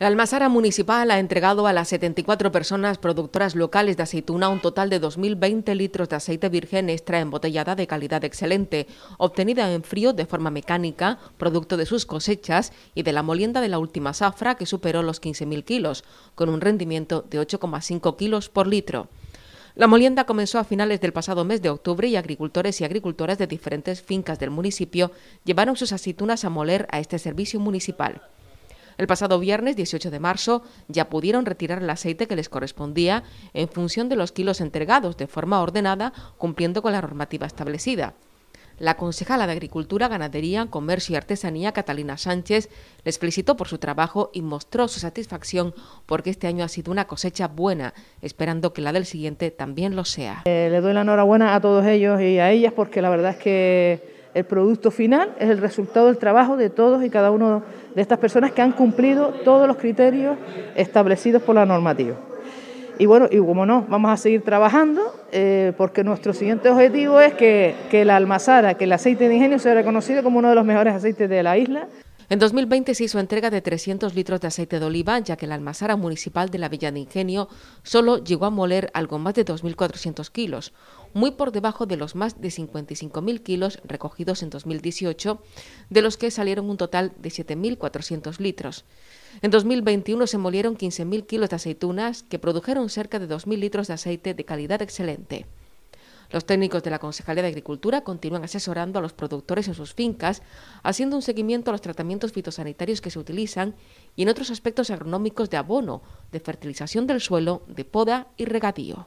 La Almazara Municipal ha entregado a las 74 personas productoras locales de aceituna un total de 2.020 litros de aceite virgen extra embotellada de calidad excelente, obtenida en frío de forma mecánica, producto de sus cosechas y de la molienda de la última zafra que superó los 15.000 kilos, con un rendimiento de 8,5 kilos por litro. La molienda comenzó a finales del pasado mes de octubre y agricultores y agricultoras de diferentes fincas del municipio llevaron sus aceitunas a moler a este servicio municipal. El pasado viernes 18 de marzo ya pudieron retirar el aceite que les correspondía en función de los kilos entregados de forma ordenada, cumpliendo con la normativa establecida. La concejala de Agricultura, Ganadería, Comercio y Artesanía, Catalina Sánchez, les felicitó por su trabajo y mostró su satisfacción porque este año ha sido una cosecha buena, esperando que la del siguiente también lo sea. Eh, le doy la enhorabuena a todos ellos y a ellas porque la verdad es que el producto final es el resultado del trabajo de todos y cada uno de estas personas que han cumplido todos los criterios establecidos por la normativa. Y bueno, y como no, vamos a seguir trabajando eh, porque nuestro siguiente objetivo es que, que la almazara, que el aceite de ingenio sea reconocido como uno de los mejores aceites de la isla. En 2020 se hizo entrega de 300 litros de aceite de oliva, ya que la almazara municipal de la Villa de Ingenio solo llegó a moler algo más de 2.400 kilos, muy por debajo de los más de 55.000 kilos recogidos en 2018, de los que salieron un total de 7.400 litros. En 2021 se molieron 15.000 kilos de aceitunas, que produjeron cerca de 2.000 litros de aceite de calidad excelente. Los técnicos de la Concejalía de Agricultura continúan asesorando a los productores en sus fincas, haciendo un seguimiento a los tratamientos fitosanitarios que se utilizan y en otros aspectos agronómicos de abono, de fertilización del suelo, de poda y regadío.